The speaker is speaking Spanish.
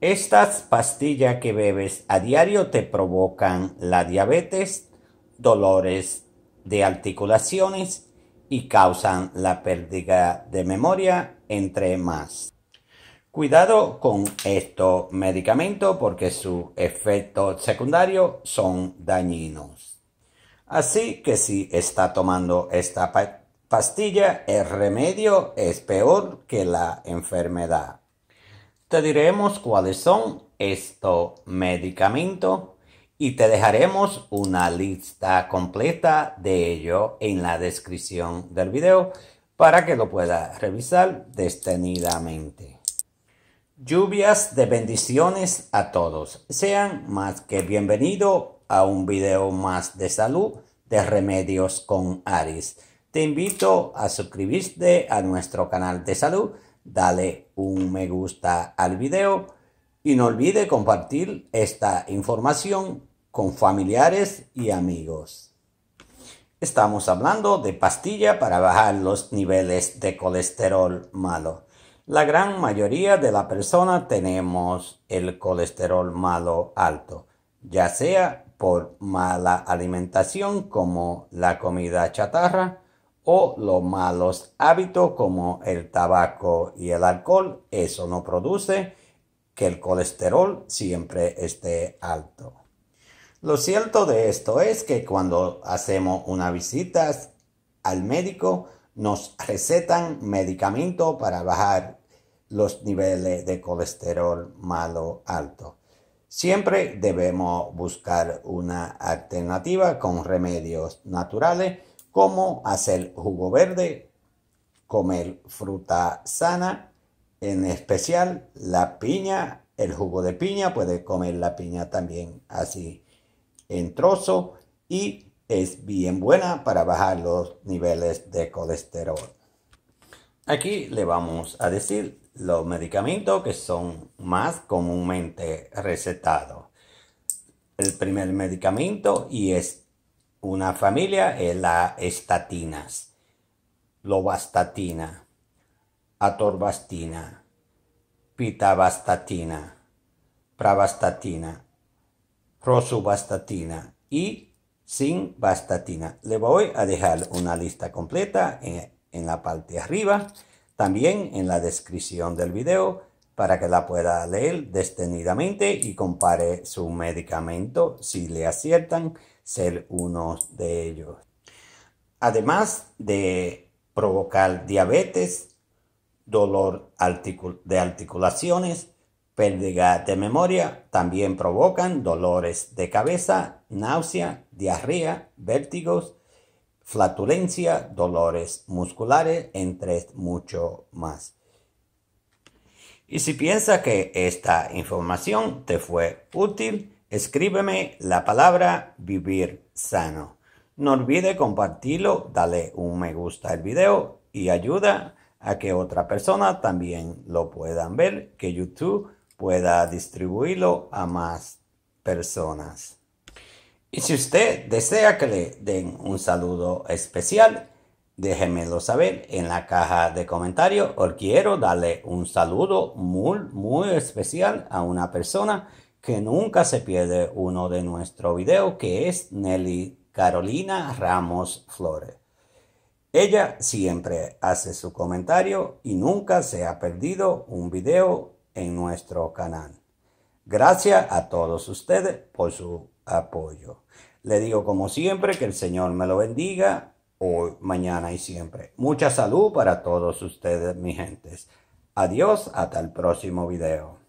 Estas pastillas que bebes a diario te provocan la diabetes, dolores de articulaciones y causan la pérdida de memoria, entre más. Cuidado con estos medicamentos porque sus efectos secundarios son dañinos. Así que si está tomando esta pastilla, el remedio es peor que la enfermedad. Te diremos cuáles son estos medicamentos y te dejaremos una lista completa de ello en la descripción del video para que lo puedas revisar detenidamente. Lluvias de bendiciones a todos. Sean más que bienvenidos a un video más de salud de Remedios con Aris. Te invito a suscribirte a nuestro canal de salud dale un me gusta al video y no olvide compartir esta información con familiares y amigos. Estamos hablando de pastilla para bajar los niveles de colesterol malo. La gran mayoría de la persona tenemos el colesterol malo alto, ya sea por mala alimentación como la comida chatarra, o los malos hábitos como el tabaco y el alcohol, eso no produce que el colesterol siempre esté alto. Lo cierto de esto es que cuando hacemos una visita al médico, nos recetan medicamentos para bajar los niveles de colesterol malo alto. Siempre debemos buscar una alternativa con remedios naturales Cómo hacer jugo verde, comer fruta sana, en especial la piña, el jugo de piña, puede comer la piña también así en trozo y es bien buena para bajar los niveles de colesterol. Aquí le vamos a decir los medicamentos que son más comúnmente recetados. El primer medicamento y es una familia es la estatinas, lovastatina, atorvastatina, pitavastatina, pravastatina, rosuvastatina y simvastatina. Le voy a dejar una lista completa en, en la parte de arriba, también en la descripción del video para que la pueda leer detenidamente y compare su medicamento si le aciertan ser uno de ellos. Además de provocar diabetes, dolor de articulaciones, pérdida de memoria, también provocan dolores de cabeza, náusea, diarrea, vértigos, flatulencia, dolores musculares, entre mucho más. Y si piensas que esta información te fue útil, escríbeme la palabra vivir sano. No olvide compartirlo, dale un me gusta al video y ayuda a que otra persona también lo puedan ver, que YouTube pueda distribuirlo a más personas. Y si usted desea que le den un saludo especial, déjenmelo saber en la caja de comentarios. ...os quiero darle un saludo muy, muy especial a una persona que nunca se pierde uno de nuestros videos, que es Nelly Carolina Ramos Flores. Ella siempre hace su comentario y nunca se ha perdido un video en nuestro canal. Gracias a todos ustedes por su apoyo. Le digo como siempre que el Señor me lo bendiga hoy, mañana y siempre. Mucha salud para todos ustedes, mi gentes. Adiós, hasta el próximo video.